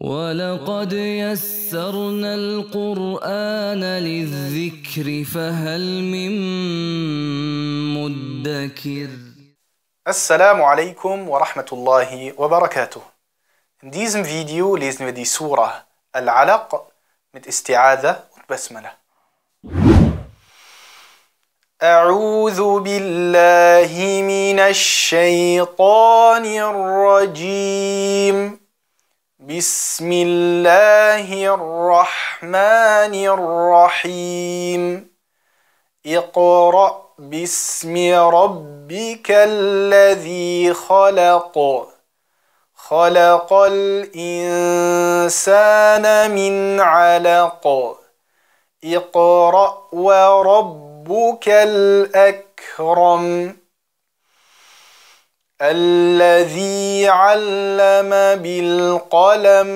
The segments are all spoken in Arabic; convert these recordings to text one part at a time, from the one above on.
ولقد يسرنا القرآن للذكر فهل من مدكر السلام عليكم ورحمة الله وبركاته In diesem Video lesen wir die Surah Al-Alaq mit Isti'adha und Basmala. أعوذ بالله من الشيطان الرجيم بسم الله الرحمن الرحيم اقرأ باسم ربك الذي خلق خلق الإنسان من علق اقرأ وربك الأكرم الذي علم بالقلم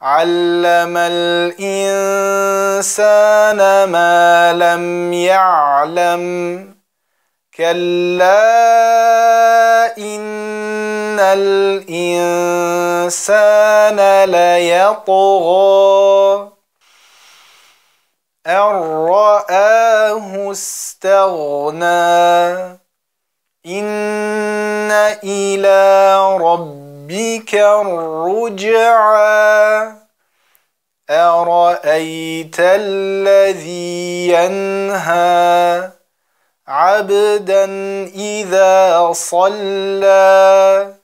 علم الإنسان ما لم يعلم كلا إن الإنسان ليطغى أن رآه استغنى إلى ربك الرجعى أرأيت الذي ينهى عبدا إذا صلى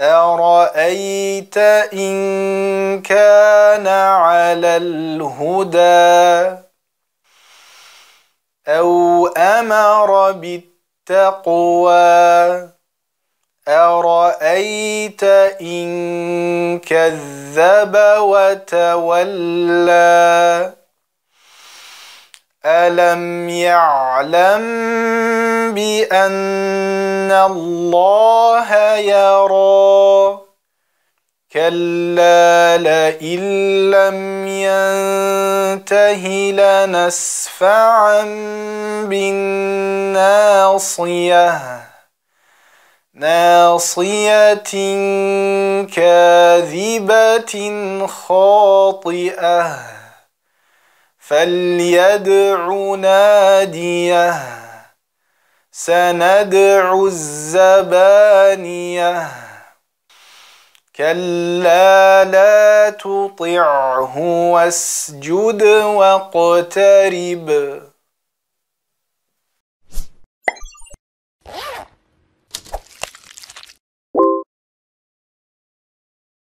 أرأيت إن كان على الهدى أو أمر بالتقوى أرأيت إن كذب وتولى ألم يعلم بأن الله يرى كلا لئن لم ينته لنسفعا بالناصيه ناصية كاذبة خاطئة فليدع ناديه سندع الزبانية كلا لا تطعه واسجد واقترب